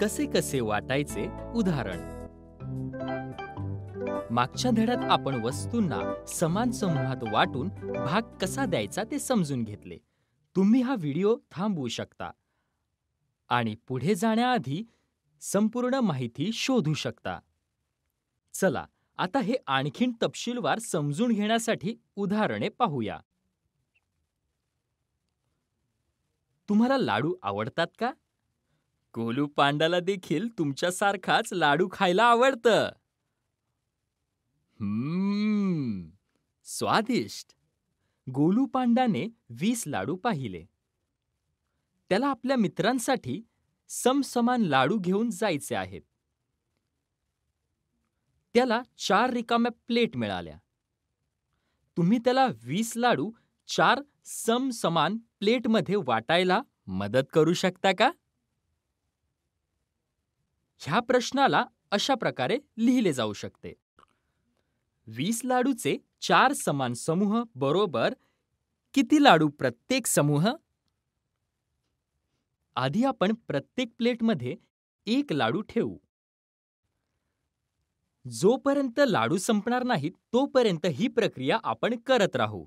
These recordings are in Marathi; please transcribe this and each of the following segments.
कसे कसे वाटायचे उदाहरण मागच्या धड्यात आपण वस्तूंना समान समूहात वाटून भाग कसा द्यायचा ते समजून घेतले तुम्ही हा व्हिडिओ थांबवू शकता आणि पुढे जाण्याआधी संपूर्ण माहिती शोधू शकता चला आता हे आणखीन तपशीलवार समजून घेण्यासाठी उदाहरणे पाहूया तुम्हाला लाडू आवडतात का गोलू पांडाला देखील तुमच्यासारखाच लाडू खायला आवडतं. हम्म, स्वादिष्ट! गोलू पांडाने वीस लाडू पाहिले. त्याला आपल्या मित्रांसाठी समसमान लाडू घेऊन जायचे आहेत. त्याला चार रिकाम्या प्लेट मिळाल्या. तुम्ही त्याला वीस लाडू चार समसमान प्लेटमध्ये वाटायला मदत करू शकता का? ह्या प्रश्नाला अशा प्रकारे लिहिले जाऊ शकते वीस लाडूचे चार समान समूह बरोबर किती लाडू प्रत्येक समूह आधी आपण प्रत्येक प्लेटमध्ये एक लाडू ठेवू जोपर्यंत लाडू संपणार नाहीत तोपर्यंत ही प्रक्रिया आपण करत राहू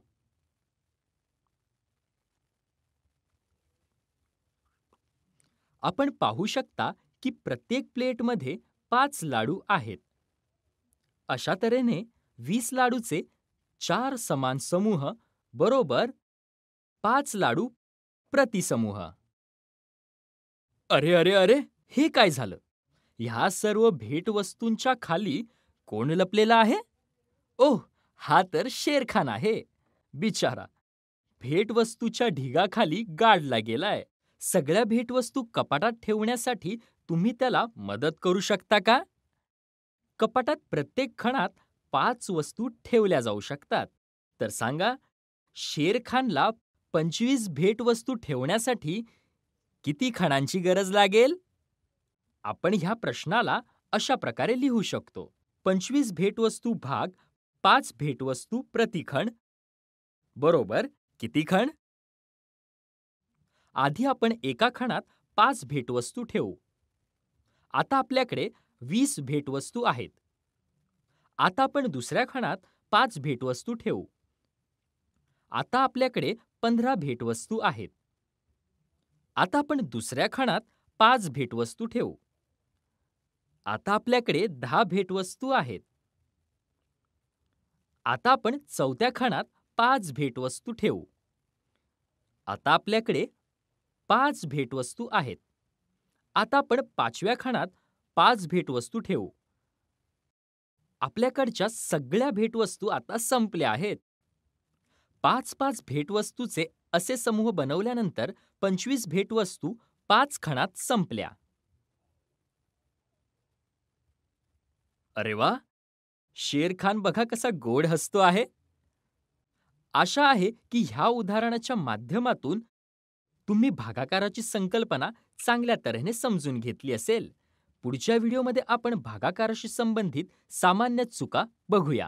आपण पाहू शकता की प्रत्येक प्लेटमध्ये पाच लाडू आहेत अशा तऱ्हेने वीस लाडूचे चार समान समूह बरोबर पाच लाडू प्रतिसमूह अरे अरे अरे हे काय झालं ह्या सर्व भेटवस्तूंच्या खाली कोण लपलेला आहे ओह हा तर शेरखान आहे बिचारा भेटवस्तूच्या ढिगाखाली गाडला गेलाय सगळ्या भेटवस्तू कपाटात ठेवण्यासाठी तुम्ही त्याला मदत करू शकता का कपाटात प्रत्येक खणात पाच वस्तू ठेवल्या जाऊ शकतात तर सांगा शेरखानला पंचवीस भेटवस्तू ठेवण्यासाठी किती खणांची गरज लागेल आपण ह्या प्रश्नाला अशा प्रकारे लिहू शकतो पंचवीस भेटवस्तू भाग पाच भेटवस्तू प्रतिखण बरोबर किती खण आधी आपण एका खणात पाच भेटवस्तू ठेवू आता आपल्याकडे वीस भेटवस्तू आहेत आता आपण दुसऱ्या खणात पाच भेटवस्तू ठेवू आता आपल्याकडे पंधरा भेटवस्तू आहेत आता आपण दुसऱ्या खणात पाच भेटवस्तू ठेवू आता आपल्याकडे दहा भेटवस्तू आहेत आता आपण चौथ्या खणात पाच भेटवस्तू ठेवू आता आपल्याकडे पाच भेटवस्तू आहेत आता आपण पाचव्या खाणात पाच भेटवस्तू ठेवू आपल्याकडच्या सगळ्या भेटवस्तू आता संपल्या आहेत पाच पाच भेटवस्तूचे असे समूह बनवल्यानंतर पंचवीस भेटवस्तू पाच खणात संपल्या अरे वा शेर खान बघा कसा गोड हसतो आहे आशा आहे की ह्या उदाहरणाच्या माध्यमातून तुम्ही भागाकाराची संकल्पना चांगल्या तऱ्हेने समजून घेतली असेल. पुढच्या व्हिडिओमध्ये आपण भागाकाराशी संबंधित सामान्य चुका बघूया.